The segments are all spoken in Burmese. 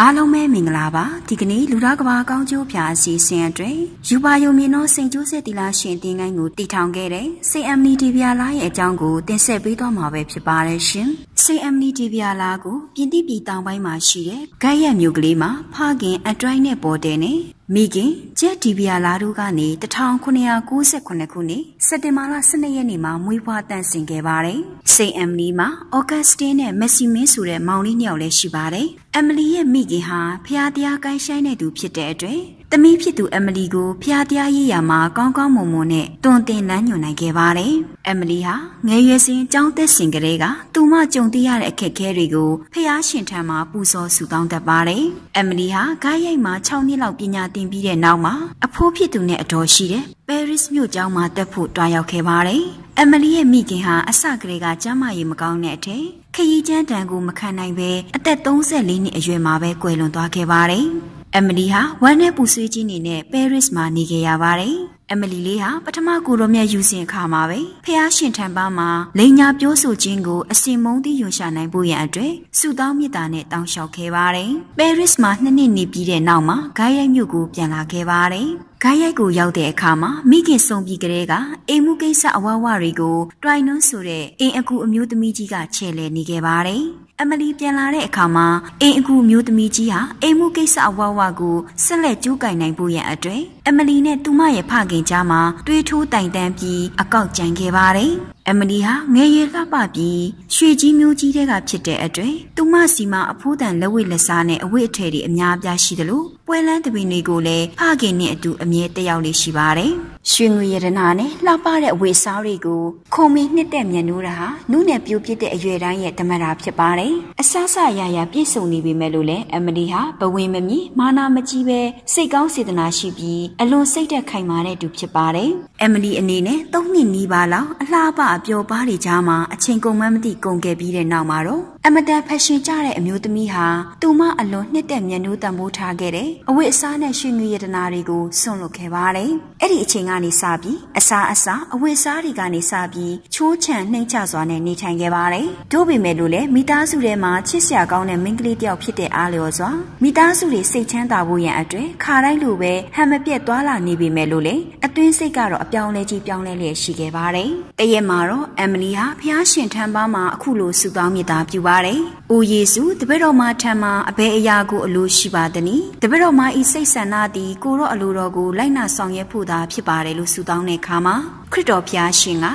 အားလုံးပဲမင်္ဂလာပါဒီကနေ့လူသားကဘာကောင်းကျိုးဖြာအစီအစဉ်အတွင်းယူပါယုံမြင့်သောစိန်ကျိုးဆက်တီလာရှင်တင်ကိုင်းကိုတည်ထောင်ခဲ့တဲ့စိန်အမ်နီတီဗီယာလာရဲ့အကြောင်းကိုတင်ဆက်ပေးသွားမှာပဲဖြစ်ပါတယ်ရှင်စိန်အမ်နီတီဗီယာလာကိုပြင်သစ်ပြည်တောင်ပိုင်းမှာရှိတဲ့ဂိုက်ရက်မြို့ကလေးမှာဖခင်အတရိုင်းနဲ့ပေါ်တဲ့နဲ့မိခင်ကျက်ဒီဗီယာလာတို့ကနေ1998ခုနှစ်စက်တင်ဘာလ12ရက်နေ့မှာမွေးဖွားတန့်စင်ခဲ့ပါတယ်။စိန်အမ်လီမှာအော်ဂတ်စတင်နဲ့မက်ဆီမင်းဆိုတဲ့မောင်လေးနှစ်ယောက်လည်းရှိပါတယ်။အမ်လီရဲ့မိခင်ဟာဖျားတရားကိုင်းဆိုင်တဲ့သူဖြစ်တဲ့အတွက်သမီးဖြစ်သူအမလီကိုဖျားတရားရေးရာမှာကောင်းကောင်းမွန်မွန်နဲ့တွင်တင်လန်းညွန်နိုင်ခဲ့ပါတယ်။အမလီဟာငယ်ရွယ်စဉ်ကျောင်းသက်ရှင်ကလေးကသူမကြုံတွေ့ရတဲ့အခက်အခဲတွေကိုဖျားရှင်ထံမှာပူဇော်ဆူတောင်းတတ်ပါတယ်။အမလီဟာဂိုင်းရိုက်မှာ6နှစ်လောက်ပညာသင်ပြီးတဲ့နောက်မှာအဖိုးဖြစ်သူနဲ့အတော်ရှိတဲ့ပဲရစ်မြို့ကျောင်းမှာတက်ဖို့တွားရောက်ခဲ့ပါတယ်။အမလီရဲ့မိခင်ဟာအစကတည်းကကျန်းမာရေးမကောင်းတဲ့အထက်ခရီးကျန်းတန်ကိုမခံနိုင်ပဲအသက်34နှစ်အရွယ်မှာပဲကွယ်လွန်သွားခဲ့ပါတယ်။အမလီဟာဝမ်းနဲ့ပူဆွေးကြီးနေနဲ့ပဲရစ်မှာ နေခဲ့ရပါတယ်။အမလီလေးဟာပထမကိုရောမြတ်ယူစဉ်အခါမှာပဲဖះရှင်ထံပါမှာလိန်ညာပြောဆိုခြင်းကိုအစင်မုံသိရွှန်ရှာနိုင်ဖို့ရန်အတွက်စုတောင်းမေတ္တာနဲ့တောင်းလျှောက်ခဲ့ပါတယ်။ပဲရစ်မှာနှစ်နှစ်နေပြီးတဲ့နောက်မှာဂိုင်းရိုက်မြို့ကိုပြန်လာခဲ့ပါတယ်။ဂိုင်းရိုက်ကိုရောက်တဲ့အခါမှာမိခင်ဆုံးပြီးကလေးကအိမ်မှုကိစ္စအဝဝတွေကိုတွိုင်နှွန်းဆိုတဲ့အင်အကူအမျိုးသမီးကြီးကချဲ့လဲနေခဲ့ပါတယ်။အမလီပြန်လာတဲ့အခါမှာအိမ်အကူမျိုးသမီးကြီးဟာအိမ်မှုကိစ္စအဝဝကိုဆက်လက်ကြိုးကင်နိုင်ဖို့ရန်အတွက်အမလီနဲ့သူမရဲ့ဖခင်ကြားမှာတွေးထိုးတိုင်တန်းပြီးအကောက်ကြံခဲ့ပါတယ်။အမလီဟာငယ်ရလှပပြီးရွှေကြီးမျိုးကြီးတဲ့ကဖြစ်တဲ့အတွေ့သူမစီမှာအဖိုးတန်လက်ဝဲလက်စားနဲ့အဝတ်အထည်တွေအများအပြားရှိသလိုပွဲလန်းတပင်တွေကိုလည်းဖခင်နဲ့အတူအမြဲတက်ရောက်နေရှိပါတယ်။ရွှေငွေရတနာနဲ့လှပတဲ့အဝေစားတွေကိုခုံမီနှစ်တဲ့မြန်နိုးတာဟာနုနယ်ပြိုပြစ်တဲ့အရွယ်တိုင်းရဲ့တမတာဖြစ်ပါတယ်။အဆအဆရရပြည့်စုံနေပေမဲ့လို့လည်းအမလီဟာဘဝင်မမီမာနာမကြီးပဲစိတ်ကောင်းစေတနာရှိပြီးအလွန်စိတ်သက်ခိုင်မာတဲ့သူဖြစ်ပါတယ်။အမလီအနေနဲ့၃နှစ်နီးပါးလောက်အလှပအပျော်ပါးတွေကြားမှာအချိန်ကုန်မှမသိကုန်ခဲ့ပြီးတဲ့နောက်မှာတော့အမတန်ဖက်ရှင်ကြတဲ့အမျိုးသမီးဟာသူမအလွန်နှစ်သက်မျက်နှာတံပိုးထားခဲ့တယ်။အဝတ်အစားနဲ့ရွှေငွေရတနာတွေကိုစွန့်လွတ်ခဲ့ပါတယ်။အဲ့ဒီအချိန်ကနေစပြီးအစာအစာအဝတ်အစားတွေကနေစပြီးချိုးချံနှိမ့်ချစွာနဲ့နေထိုင်ခဲ့ပါတယ်။တို့ပေမဲ့လို့လည်းမိသားစုထဲမှာချစ်စရာကောင်းတဲ့မိန်းကလေးတယောက်ဖြစ်တဲ့အားလျော်စွာမိသားစုတွေစိတ်ချမ်းသာဖို့ရန်အတွက်ခါတိုင်းလိုပဲဟန်မပြတ်သွားလာနေပေမဲ့လို့လည်းအတွင်းစိတ်ကတော့အပြောင်းလဲကြီးပြောင်းလဲလျက်ရှိခဲ့ပါတယ်။တရက်မှာတော့အမ်မလီဟာဖျားရှင်ထံပါမှာအခုလိုစူတောင်းမြစ်တာပြုပါပါတယ်။အိုယေစုတပည့်တော်မထံမှာအဘယ်အရာကိုအလိုရှိပါသနည်း။တပည့်တော်မဤစိတ်ဆန္ဒသည် ကိုရောအလိုတော်ကိုလိုက်နာဆောင်ရွက်ဖို့သာဖြစ်ပါတယ်လို့ဆုတောင်းတဲ့အခါမှာခရစ်တော်ဖျားရှင်ကငါ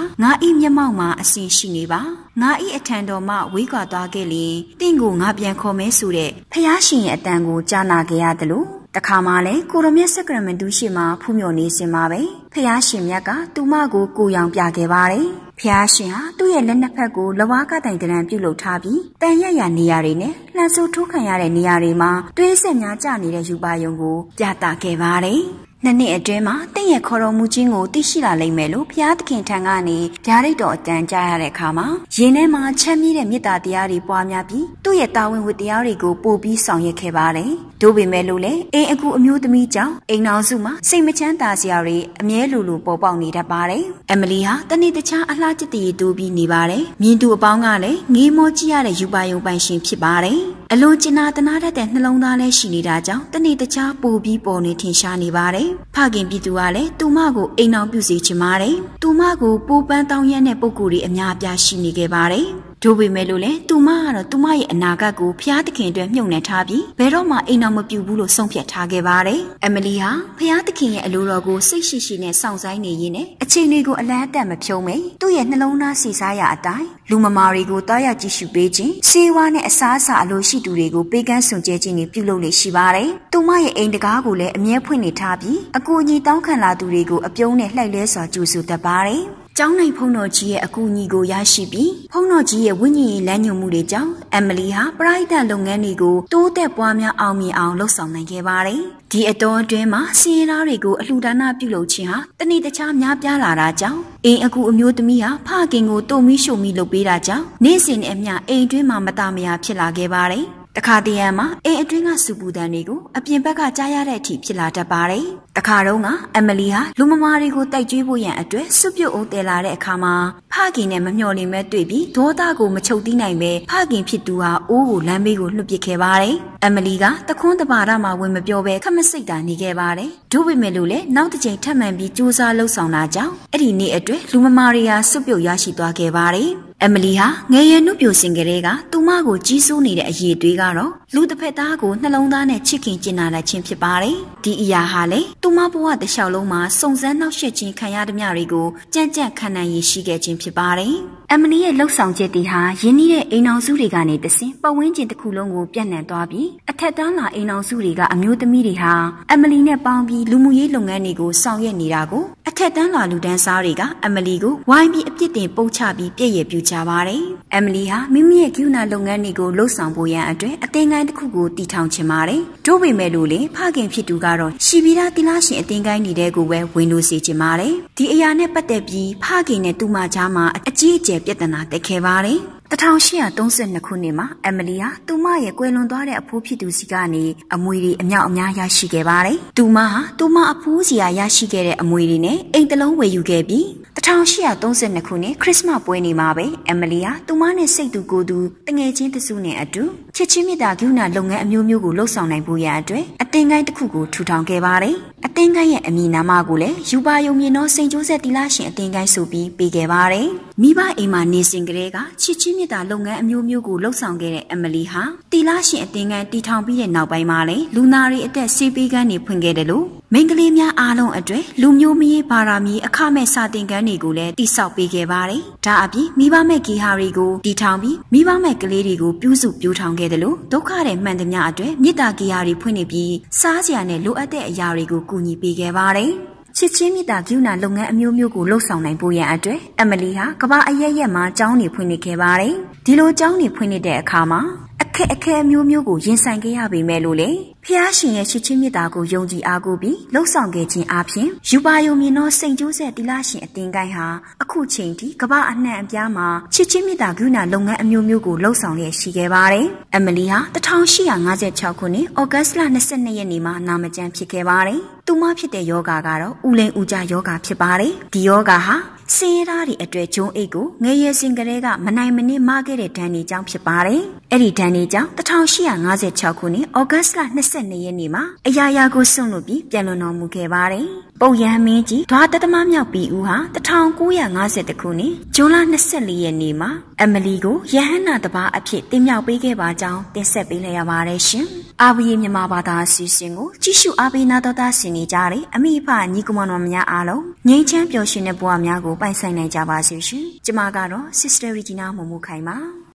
ဤမျက်မှောက်မှာအစဉ်ရှိနေပါ။ငါဤအထံတော်မှဝေးကွာသွားခဲ့လေ။တင့်ကိုငါပြန်ခေါ်မဲဆိုတဲ့ဖျားရှင်ရဲ့အတန်ကိုကြားနာခဲ့ရတယ်လို့တခါမှလည်းကိုရမြတ်စက္ကရမန်တူးရှိမှာဖူးမြော်နေစင်ပါပဲ။ဖះရှင်မြတ်ကသူမကိုကိုရောင်ပြခဲ့ပါတယ်။ဖះရှင်ဟာသူ့ရဲ့လက်နှစ်ဖက်ကိုလဝါကတိုင်တရံပြုတ်လုထားပြီးတန်ရရနေရာတွေနဲ့လှန်ဆူထိုးခံရတဲ့နေရာတွေမှာတွေးဆက်များကြနေတဲ့ယူပါယုံကိုပြသခဲ့ပါတယ်။နှစ်နှစ်အတွင်းမှာတင့်ရဲ့ခေါ်တော်မူခြင်းကို သိရှိလာလိမ့်မယ်လို့ဘုရားသခင်ထံကနေဗျာဒိတ်တော်အတန်ကြားရတဲ့အခါမှာယင်းထဲမှာချမ်းမြေ့တဲ့မေတ္တာတရားတွေပွားများပြီးသူ့ရဲ့တာဝန်ဝတ္တရားတွေကိုပို့ပြီးဆောင်ရွက်ခဲ့ပါတယ်။ဒို့ပေမဲ့လို့လည်းအိမ်အကူအမျိုးသမီးကြောင့်အိမ်နောက်စုမှာစိတ်မချမ်းသာစရာတွေအမြဲလိုလိုပေါ်ပေါက်နေတတ်ပါတယ်။အမလီဟာတနေ့တခြားအလှကျစ်တည်တူပြီးနေပါတယ်။မြင်သူအပေါင်းကလည်းငေးမောကြည့်ရတဲ့ယူပါယုံပိုင်ရှင် ဖြစ်ပါတယ်။အလွန်ကျင်နာတနာတတ်တဲ့နှလုံးသားလည်းရှိနေတာကြောင့်တနေ့တခြားပိုပြီးပေါ်နေထင်ရှားနေပါတယ်။ဖခင်ပြည်သူကလည်းသူမကိုအိမ်အောင်ပြုစီချင်ပါတယ်။သူမကိုပိုးပန်းတောင်းရမ်းတဲ့ပုံကိုယ်တွေအများအပြားရှိနေခဲ့ပါတယ်။ဒို့ပေမဲ့လို့လေသူမကတော့သူမရဲ့အနာဂတ်ကိုဖျားသခင်အတွက်မြုံနှံထားပြီးဘယ်တော့မှအိမ်တော်မပြူဘူးလို့ဆုံးဖြတ်ထားခဲ့ပါတယ်။အမလီဟာဖျားသခင်ရဲ့အလိုတော်ကိုစိတ်ရှိရှိနဲ့စောင့်ဆိုင်းနေရင်းနဲ့အချိန်လေးကိုအလန်းအတန်မဖြုံးမေသူ့ရဲ့နှလုံးသားစီစားရအတိုင်းလူမမာတွေကိုတားရကြည့်ရှုပေးခြင်းဆေးဝါးနဲ့အစားအစာအလိုရှိသူတွေကိုပေးကမ်းစွန်ကြဲခြင်းတွေပြုလုပ်နေရှိပါတယ်။သူမရဲ့အိမ်တကားကိုလည်းအမြဲဖွင့်နေထားပြီးအကူအညီတောင်းခံလာသူတွေကိုအပြုံးနဲ့လှိုက်လဲစွာကြိုဆိုတတ်ပါတယ်။ကျောင်းနိုင်ဖုံတော်ကြီးရဲ့အကူအညီကိုရရှိပြီးဖုံတော်ကြီးရဲ့ဝိညာဉ်ရေးလမ်းညွှန်မှုတွေကြောင့်အမ်မလီဟာပရိုက်တန်လုပ်ငန်းတွေကိုတိုးတက်ပွားများအောင်မြင်အောင်လှုပ်ဆောင်နိုင်ခဲ့ပါတယ်။ဒီအတော်အတွင်းမှာစီးရဲသားတွေကို အလှူဒါနပြုလုပ်ခြင်းဟာတနေ့တခြားများပြားလာတာကြောင့်အိမ်အကူအမျိုးသမီးဟာဖခင်ကိုတုံမီရှုံမီလုပ်ပေးတာကြောင့်နေ့စဉ်နဲ့အမျှအိမ်တွင်းမှာမတမယာဖြစ်လာခဲ့ပါတယ်။တခါတရံမှာအိမ်အတွင်းကစူပူတန်တွေကိုအပြင်ဘက်ကကြားရတဲ့အထိဖြစ်လာတတ်ပါတယ်တခါတော့ကအမလီဟာလူမမာတွေကိုတိုက်ကြွေးဖို့ရန်အတွက်စွပြုတ်အိုးတယ်လာတဲ့အခါမှာဖခင်နဲ့မမျှော်လင့်မဲ့တွေ့ပြီးဒေါသကိုမချုပ်တီးနိုင်ပဲဖခင်ဖြစ်သူဟာအိုးကိုလမ်းဘေးကိုလွှတ်ပစ်ခဲ့ပါတယ်။အမလီကတခွန်းတပါရမှာဝင်မပြောဘဲခမစိတ်တာနေခဲ့ပါတယ်။ဒုဗိမဲ့လို့လည်းနောက်တစ်ချိန်ထပ်မံပြီးစူးစမ်းလှုပ်ဆောင်လာကြောင်းအဲ့ဒီနေ့အတွက်လူမမာတွေဟာစွပြုတ်ရရှိသွားခဲ့ပါတယ်။အမလီဟာငယ်ရွယ်နှုတ်ပြိုစင်ကလေးကသူမကိုကြီးစိုးနေတဲ့အရေးတွေးကတော့လူတစ်ဖက်သားကိုနှလုံးသားနဲ့ချစ်ခင်ကျင်နာလိုက်ခြင်းဖြစ်ပါတယ်။ဒီအရာဟာလေသူမဘဝတစ်လျှောက်လုံးမှာစုံစမ်းနှောက်ယှက်ခြင်းခံရသမျှတွေကိုကြံ့ကြံ့ခံနိုင်ရရှိခဲ့ခြင်းဖြစ်ပါတယ်။အမနီရဲ့လှုပ်ဆောင်ချက်တွေဟာရင်းနှီးတဲ့အိမ်အောင်စုတွေကနေတဆင့်ပတ်ဝန်းကျင်တစ်ခုလုံးကိုပြန့်နှံ့သွားပြီးအထက်တန်းလာအိမ်အောင်စုတွေကအမျိုးသမီးတွေဟာအမလီနဲ့ပေါင်းပြီးလူမှုရေးလုပ်ငန်းတွေကိုဆောင်ရွက်နေတာကို အထက်တန်းလာလူတန်းစားတွေကအမလီကိုဝိုင်းပြီးအပြစ်တင်ပုတ်ချပြီးပြည့်ရပြူချပါတယ်။အမလီဟာမိမိရဲ့ကိူနာလုပ်ငန်းတွေကိုလှုပ်ဆောင်ဖို့ရန်အတွက်အသင်္ကန်းတစ်ခုကိုတည်ထောင်ချင်ပါတယ်။တို့ပေမဲ့လို့လေဖခင်ဖြစ်သူကတော့ရှီဗီရာတိလာရှင်အသင်္ကန်းနေတဲ့ကိုပဲဝင်လို့စီချင်ပါတယ်။ဒီအရာနဲ့ပတ်သက်ပြီးဖခင်နဲ့သူ့မကြားမှာအကြီးအကျယ်တဲ့ပြဿနာတက်ခဲ့ပါတယ်။1832ခုနှစ်မှာအမ်မလီဟာသူမရဲ့ကွယ်လွန်သွားတဲ့အဖိုးဖြစ်သူစီကနေအမွေတွေအမြောက်အများရရှိခဲ့ပါတယ်။သူမဟာသူမအဖိုးစီကရရှိခဲ့တဲ့အမွေတွေနဲ့အိမ်တလုံးဝယ်ယူခဲ့ပြီး1832ခုနှစ်ခရစ်စမတ်ပွဲနေ့မှာပဲအမ်မလီဟာသူမနဲ့စိတ်တူကိုယ်သူတငယ်ချင်းတစုနဲ့အတူချစ်ချင်းမေတ္တာကရုဏာလုပ်ငန်းအမျိုးမျိုးကိုလှုပ်ဆောင်နိုင်ဖို့ရန်အတွက်အသင်္ကိုင်းတစ်ခုကိုထူထောင်ခဲ့ပါတယ်။အသင်းကိုင်းရဲ့အမည်နာမကိုလည်းယူပါယုံမြင့်သောစိန်ကျိုးဆက်တီလာရှင်အသင်းကိုင်းဆိုပြီးပေးခဲ့ပါတယ်။မိဘအိမ်မှာနေစဉ်ကလေးကချစ်ချင်းမြတ်တာလုပ်ငန်းအမျိုးမျိုးကိုလှုပ်ဆောင်ခဲ့တဲ့အမလီဟာတီလာရှင်အသင်းကိုင်းတီထောင်ပြီးတဲ့နောက်ပိုင်းမှာလည်းလူနာတွေအသက်ဆေးပေးကန်းတွေဖွင့်ခဲ့တယ်လို့မိန်းကလေးများအားလုံးအတွက်လူမျိုးမရေးဘာသာမီးအခမဲ့စာတင်ကန်းတွေကိုလည်းတိစောက်ပေးခဲ့ပါတယ်။ဒါအပြင်မိဘမဲ့ဂီဟာတွေကိုတီထောင်ပြီးမိဘမဲ့ကလေးတွေကိုပြုစုပြိုးထောင်ခဲ့တယ်လို့ဒုက္ခတဲ့မှန်သမျှအတွက်မေတ္တာဂီဟာတွေဖွင့်နေပြီးစားစရာနဲ့လိုအပ်တဲ့အရာတွေကိုကူညီပေးခဲ့ပါတယ်။ချစ်ချင်းမေတ္တာကရုဏာလုပ်ငန်းအမျိုးမျိုးကိုလှုပ်ဆောင်နိုင်ဖို့ရန်အတွက်အမလီဟာကမ္ဘာအရရက်မှာကျောင်းနေဖွင့်နေခဲ့ပါတယ်။ဒီလိုကျောင်းနေဖွင့်နေတဲ့အခါမှာအခက်အခဲအမျိုးမျိုးကိုရင်ဆိုင်ခဲ့ရပေမဲ့လို့လေဖះရှင်ရဲ့ချစ်ချင်းမေတ္တာကိုယုံကြည်အားကိုးပြီးလှုပ်ဆောင်ခဲ့ခြင်းအပြင်ယူပါယုံမြင်သောစိန်ကျိုးဆက်တိလရှင်အတင်းကိုင်းဟာအခုချိန်ထိကမ္ဘာအနှံ့အပြားမှာချစ်ချင်းမေတ္တာကရုဏာလုပ်ငန်းအမျိုးမျိုးကိုလှုပ်ဆောင်ရရှိခဲ့ပါတယ်။အမလီဟာ1856ခုနှစ်ဩဂတ်လ22ရက်နေ့မှာနာမကျန်းဖြစ်ခဲ့ပါတယ်။သူမဖြစ်တဲ့ယောဂါကတော့ဥလိန်ဥကြယောဂါဖြစ်ပါတယ်။ဒီယောဂါဟာစင်ရသားတွေအတွေ့ဂျုံအိတ်ကိုငရေစင်ကလေးကမနိုင်မနစ်မခဲ့တဲ့ဒဏ်နေကြောင်းဖြစ်ပါတယ်။အဲ့ဒီဒဏ်နေကြောင်း1856ခုနှစ်ဩဂတ်လ22ရက်နေ့မှာအရာရာကိုစွန့်လွတ်ပြီးပြန်လွန်တော်မူခဲ့ပါတယ်။ပုပ်ရန်မင်းကြီးဒွါတသမမြောက်ပီဦးဟာ1950ခုနှစ်ဇွန်လ24ရက်နေ့မှာအမလီကိုယဟန္နာတပါအဖြစ်တင်မြှောက်ပေးခဲ့ပါကြောင်းတင်ဆက်ပေးလိုက်ရပါတယ်ရှင်။အာဘီမြန်မာဘာသာအစီအစဉ်ကိုကြည့်ရှုအားပေးနာတော်သားဆင်နေကြတဲ့အမိအဖညီကမတော်များအားလုံးငြိမ်းချမ်းပျော်ရွှင်တဲ့ဘဝများကိုပိုင်ဆိုင်နိုင်ကြပါစေရှင်။ကျမကတော့ Sister Regina မမှုခိုင်ပါ။